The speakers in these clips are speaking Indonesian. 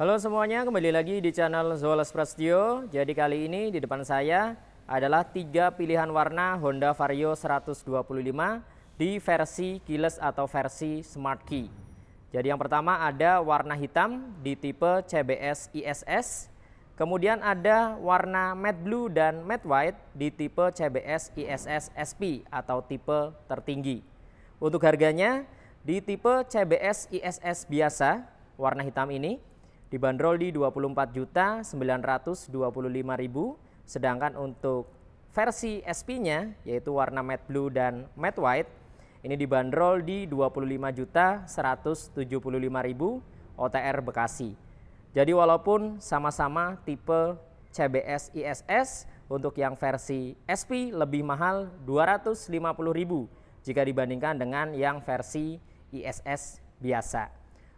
Halo semuanya, kembali lagi di channel Zolas Prestio. Jadi kali ini di depan saya adalah tiga pilihan warna Honda Vario 125 di versi keyless atau versi smart key. Jadi yang pertama ada warna hitam di tipe CBS ISS. Kemudian ada warna matte blue dan matte white di tipe CBS ISS SP atau tipe tertinggi. Untuk harganya di tipe CBS ISS biasa warna hitam ini dibanderol di juta ribu sedangkan untuk versi SP-nya yaitu warna matte blue dan matte white ini dibanderol di juta ribu OTR Bekasi. Jadi walaupun sama-sama tipe CBS ISS untuk yang versi SP lebih mahal ribu jika dibandingkan dengan yang versi ISS biasa.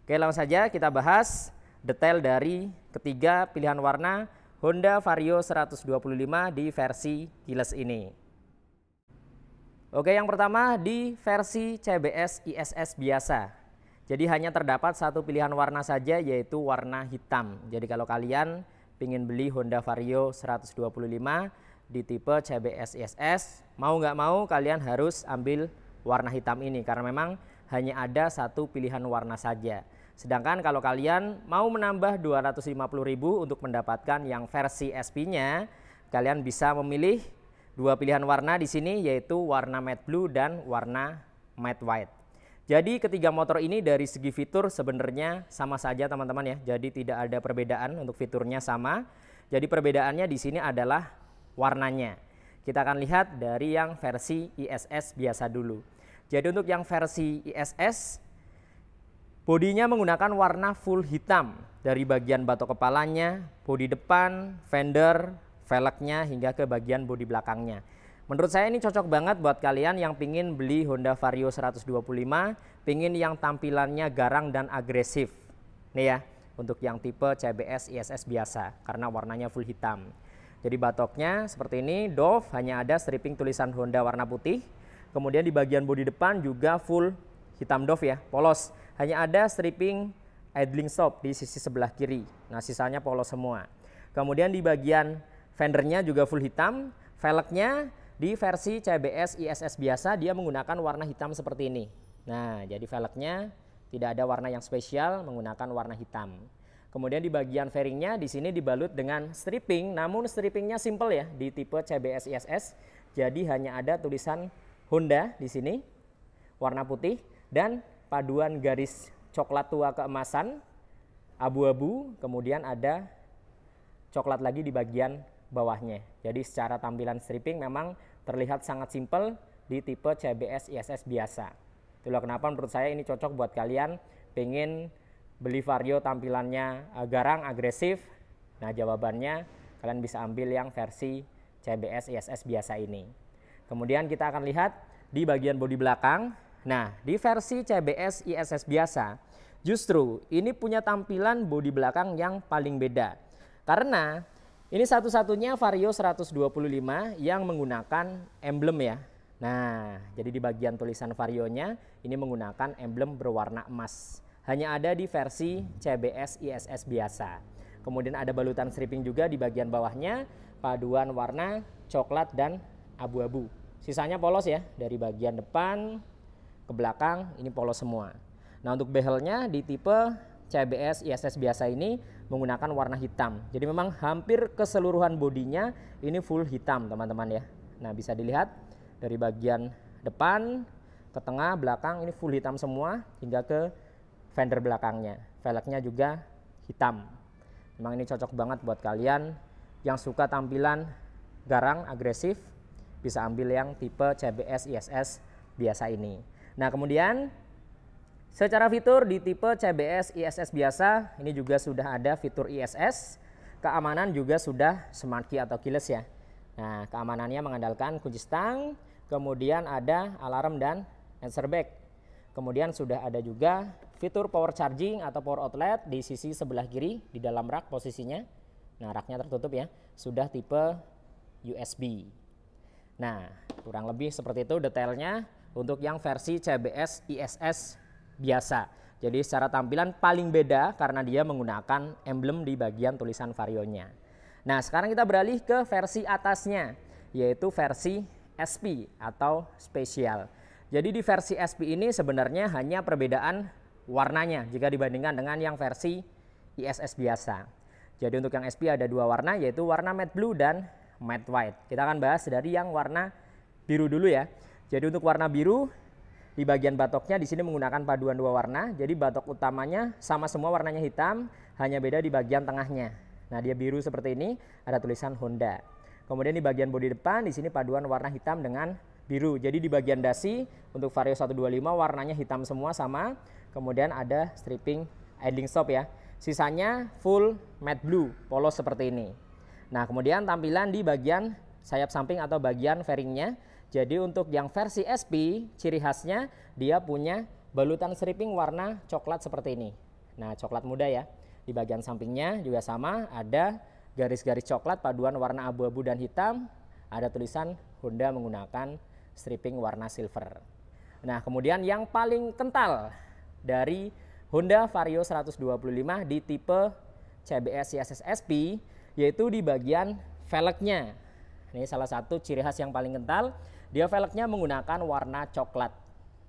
Oke langsung saja kita bahas detail dari ketiga pilihan warna Honda Vario 125 di versi keyless ini. Oke, yang pertama di versi CBS ISS biasa. Jadi hanya terdapat satu pilihan warna saja yaitu warna hitam. Jadi kalau kalian ingin beli Honda Vario 125 di tipe CBS ISS, mau nggak mau kalian harus ambil warna hitam ini karena memang hanya ada satu pilihan warna saja. Sedangkan kalau kalian mau menambah 250.000 untuk mendapatkan yang versi SP-nya, kalian bisa memilih dua pilihan warna di sini yaitu warna matte blue dan warna matte white. Jadi ketiga motor ini dari segi fitur sebenarnya sama saja teman-teman ya. Jadi tidak ada perbedaan untuk fiturnya sama. Jadi perbedaannya di sini adalah warnanya. Kita akan lihat dari yang versi ISS biasa dulu. Jadi untuk yang versi ISS, bodinya menggunakan warna full hitam dari bagian batok kepalanya, bodi depan, fender, velgnya hingga ke bagian bodi belakangnya. Menurut saya ini cocok banget buat kalian yang pingin beli Honda Vario 125, pingin yang tampilannya garang dan agresif. Nih ya, untuk yang tipe CBS ISS biasa karena warnanya full hitam. Jadi batoknya seperti ini, Dove hanya ada stripping tulisan Honda warna putih, Kemudian di bagian bodi depan juga full hitam doff ya, polos. Hanya ada stripping idling stop di sisi sebelah kiri. Nah, sisanya polos semua. Kemudian di bagian fendernya juga full hitam, velgnya di versi CBS ISS biasa dia menggunakan warna hitam seperti ini. Nah, jadi velgnya tidak ada warna yang spesial menggunakan warna hitam. Kemudian di bagian fairingnya di sini dibalut dengan stripping, namun strippingnya simple ya di tipe CBS ISS. Jadi hanya ada tulisan Honda di sini warna putih dan paduan garis coklat tua keemasan abu-abu kemudian ada coklat lagi di bagian bawahnya jadi secara tampilan stripping memang terlihat sangat simpel di tipe CBS ISS biasa itulah kenapa menurut saya ini cocok buat kalian pengen beli vario tampilannya eh, garang agresif nah jawabannya kalian bisa ambil yang versi CBS ISS biasa ini Kemudian kita akan lihat di bagian bodi belakang. Nah, di versi CBS ISS biasa, justru ini punya tampilan bodi belakang yang paling beda. Karena ini satu-satunya Vario 125 yang menggunakan emblem ya. Nah, jadi di bagian tulisan Varionya ini menggunakan emblem berwarna emas. Hanya ada di versi CBS ISS biasa. Kemudian ada balutan stripping juga di bagian bawahnya, paduan warna coklat dan abu-abu. Sisanya polos ya, dari bagian depan ke belakang ini polos semua. Nah untuk behelnya di tipe CBS ISS biasa ini menggunakan warna hitam. Jadi memang hampir keseluruhan bodinya ini full hitam teman-teman ya. Nah bisa dilihat dari bagian depan ke tengah belakang ini full hitam semua hingga ke fender belakangnya. Velgnya juga hitam. Memang ini cocok banget buat kalian yang suka tampilan garang agresif bisa ambil yang tipe CBS ISS biasa ini. Nah, kemudian secara fitur di tipe CBS ISS biasa ini juga sudah ada fitur ISS. Keamanan juga sudah smart key atau keyless ya. Nah, keamanannya mengandalkan kunci stang, kemudian ada alarm dan answer back. Kemudian sudah ada juga fitur power charging atau power outlet di sisi sebelah kiri di dalam rak posisinya. Nah, raknya tertutup ya. Sudah tipe USB. Nah, kurang lebih seperti itu detailnya untuk yang versi CBS ISS biasa. Jadi secara tampilan paling beda karena dia menggunakan emblem di bagian tulisan varionya. Nah, sekarang kita beralih ke versi atasnya, yaitu versi SP atau spesial. Jadi di versi SP ini sebenarnya hanya perbedaan warnanya jika dibandingkan dengan yang versi ISS biasa. Jadi untuk yang SP ada dua warna yaitu warna matte blue dan matte white. Kita akan bahas dari yang warna biru dulu ya. Jadi untuk warna biru di bagian batoknya di sini menggunakan paduan dua warna. Jadi batok utamanya sama semua warnanya hitam, hanya beda di bagian tengahnya. Nah, dia biru seperti ini, ada tulisan Honda. Kemudian di bagian bodi depan di sini paduan warna hitam dengan biru. Jadi di bagian dasi untuk Vario 125 warnanya hitam semua sama. Kemudian ada stripping idling stop ya. Sisanya full matte blue, polos seperti ini. Nah, kemudian tampilan di bagian sayap samping atau bagian fairingnya. Jadi untuk yang versi SP, ciri khasnya dia punya balutan stripping warna coklat seperti ini. Nah, coklat muda ya. Di bagian sampingnya juga sama, ada garis-garis coklat paduan warna abu-abu dan hitam. Ada tulisan Honda menggunakan stripping warna silver. Nah, kemudian yang paling kental dari Honda Vario 125 di tipe CBS SP yaitu di bagian velgnya. Ini salah satu ciri khas yang paling kental. Dia velgnya menggunakan warna coklat.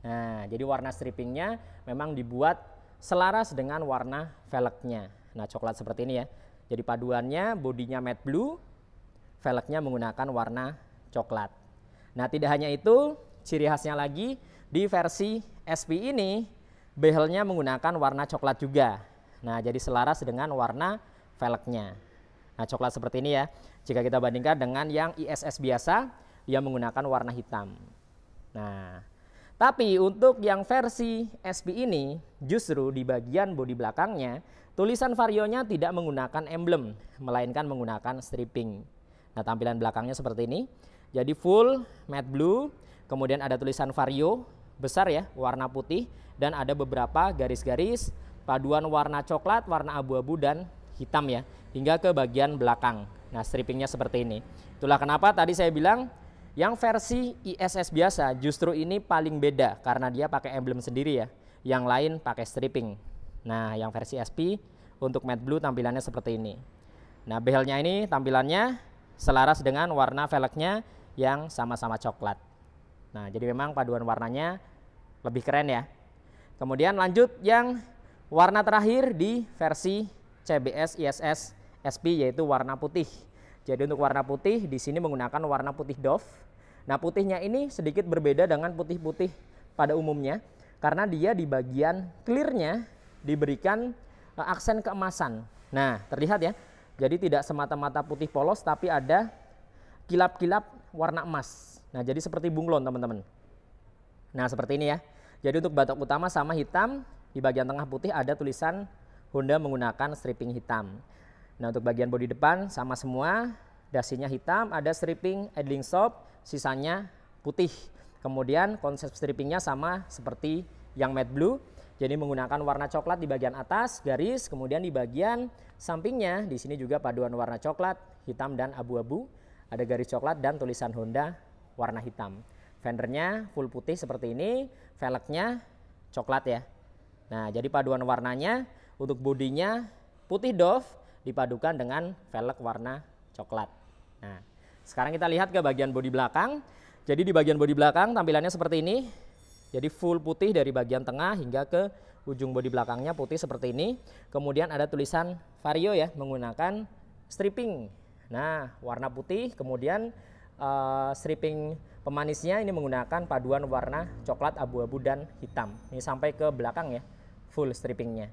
Nah, jadi warna strippingnya memang dibuat selaras dengan warna velgnya. Nah, coklat seperti ini ya. Jadi paduannya bodinya matte blue, velgnya menggunakan warna coklat. Nah, tidak hanya itu, ciri khasnya lagi di versi SP ini behelnya menggunakan warna coklat juga. Nah, jadi selaras dengan warna velgnya. Nah, coklat seperti ini ya. Jika kita bandingkan dengan yang ISS biasa, dia menggunakan warna hitam. Nah, tapi untuk yang versi SB ini, justru di bagian bodi belakangnya, tulisan varionya tidak menggunakan emblem, melainkan menggunakan stripping. Nah, tampilan belakangnya seperti ini. Jadi full matte blue, kemudian ada tulisan vario besar ya, warna putih, dan ada beberapa garis-garis paduan warna coklat, warna abu-abu, dan hitam ya, hingga ke bagian belakang. Nah, strippingnya seperti ini. Itulah kenapa tadi saya bilang yang versi ISS biasa justru ini paling beda karena dia pakai emblem sendiri ya. Yang lain pakai stripping. Nah, yang versi SP untuk matte blue tampilannya seperti ini. Nah, behelnya ini tampilannya selaras dengan warna velgnya yang sama-sama coklat. Nah, jadi memang paduan warnanya lebih keren ya. Kemudian lanjut yang warna terakhir di versi CBS ISS SP yaitu warna putih. Jadi untuk warna putih di sini menggunakan warna putih Dove. Nah, putihnya ini sedikit berbeda dengan putih-putih pada umumnya karena dia di bagian clearnya diberikan eh, aksen keemasan. Nah, terlihat ya. Jadi tidak semata-mata putih polos tapi ada kilap-kilap warna emas. Nah, jadi seperti bunglon, teman-teman. Nah, seperti ini ya. Jadi untuk batok utama sama hitam, di bagian tengah putih ada tulisan Honda menggunakan stripping hitam. Nah untuk bagian bodi depan sama semua, dasinya hitam, ada stripping idling stop, sisanya putih. Kemudian konsep strippingnya sama seperti yang matte blue, jadi menggunakan warna coklat di bagian atas garis, kemudian di bagian sampingnya di sini juga paduan warna coklat, hitam dan abu-abu, ada garis coklat dan tulisan Honda warna hitam. Fendernya full putih seperti ini, velgnya coklat ya. Nah, jadi paduan warnanya untuk bodinya putih doff dipadukan dengan velg warna coklat. Nah, sekarang kita lihat ke bagian bodi belakang. Jadi di bagian bodi belakang tampilannya seperti ini. Jadi full putih dari bagian tengah hingga ke ujung bodi belakangnya putih seperti ini. Kemudian ada tulisan Vario ya menggunakan stripping. Nah, warna putih kemudian uh, stripping pemanisnya ini menggunakan paduan warna coklat abu-abu dan hitam. Ini sampai ke belakang ya, full strippingnya.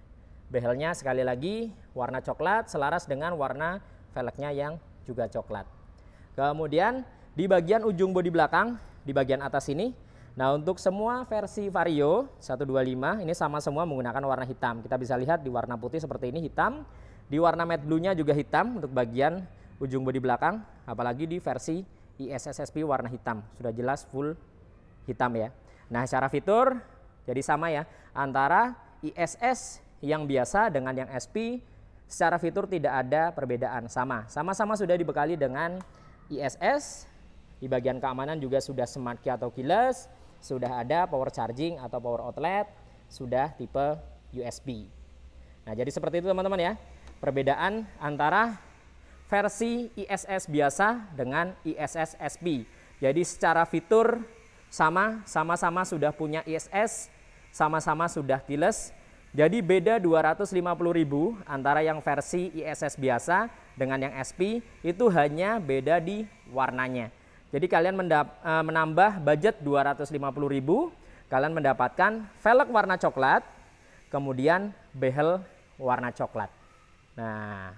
Behelnya sekali lagi warna coklat selaras dengan warna velgnya yang juga coklat. Kemudian di bagian ujung bodi belakang, di bagian atas ini, nah untuk semua versi Vario 125 ini sama semua menggunakan warna hitam. Kita bisa lihat di warna putih seperti ini hitam, di warna matte blue-nya juga hitam untuk bagian ujung bodi belakang, apalagi di versi ISSSP warna hitam. Sudah jelas full hitam ya. Nah, secara fitur jadi sama ya antara ISS yang biasa dengan yang SP secara fitur tidak ada perbedaan sama sama-sama sudah dibekali dengan ISS di bagian keamanan juga sudah smart key atau keyless sudah ada power charging atau power outlet sudah tipe USB nah jadi seperti itu teman-teman ya perbedaan antara versi ISS biasa dengan ISS SP jadi secara fitur sama sama-sama sudah punya ISS sama-sama sudah keyless jadi beda 250.000 antara yang versi ISS biasa dengan yang SP itu hanya beda di warnanya. Jadi kalian eh, menambah budget 250.000, kalian mendapatkan velg warna coklat, kemudian behel warna coklat. Nah,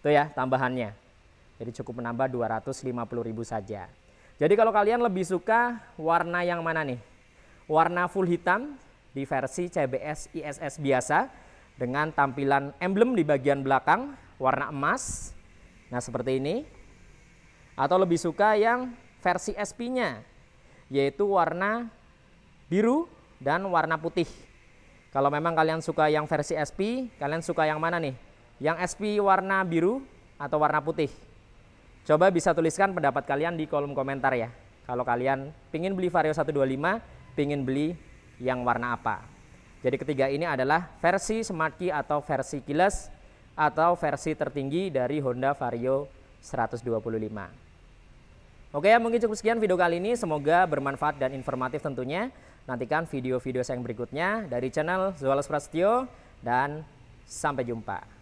itu ya tambahannya. Jadi cukup menambah 250.000 saja. Jadi kalau kalian lebih suka warna yang mana nih? Warna full hitam di versi CBS ISS biasa dengan tampilan emblem di bagian belakang warna emas. Nah, seperti ini. Atau lebih suka yang versi SP-nya yaitu warna biru dan warna putih. Kalau memang kalian suka yang versi SP, kalian suka yang mana nih? Yang SP warna biru atau warna putih? Coba bisa tuliskan pendapat kalian di kolom komentar ya. Kalau kalian pingin beli Vario 125, pingin beli yang warna apa. Jadi ketiga ini adalah versi smart key atau versi keyless atau versi tertinggi dari Honda Vario 125. Oke ya mungkin cukup sekian video kali ini semoga bermanfaat dan informatif tentunya. Nantikan video-video saya yang berikutnya dari channel Zualas Prasetyo dan sampai jumpa.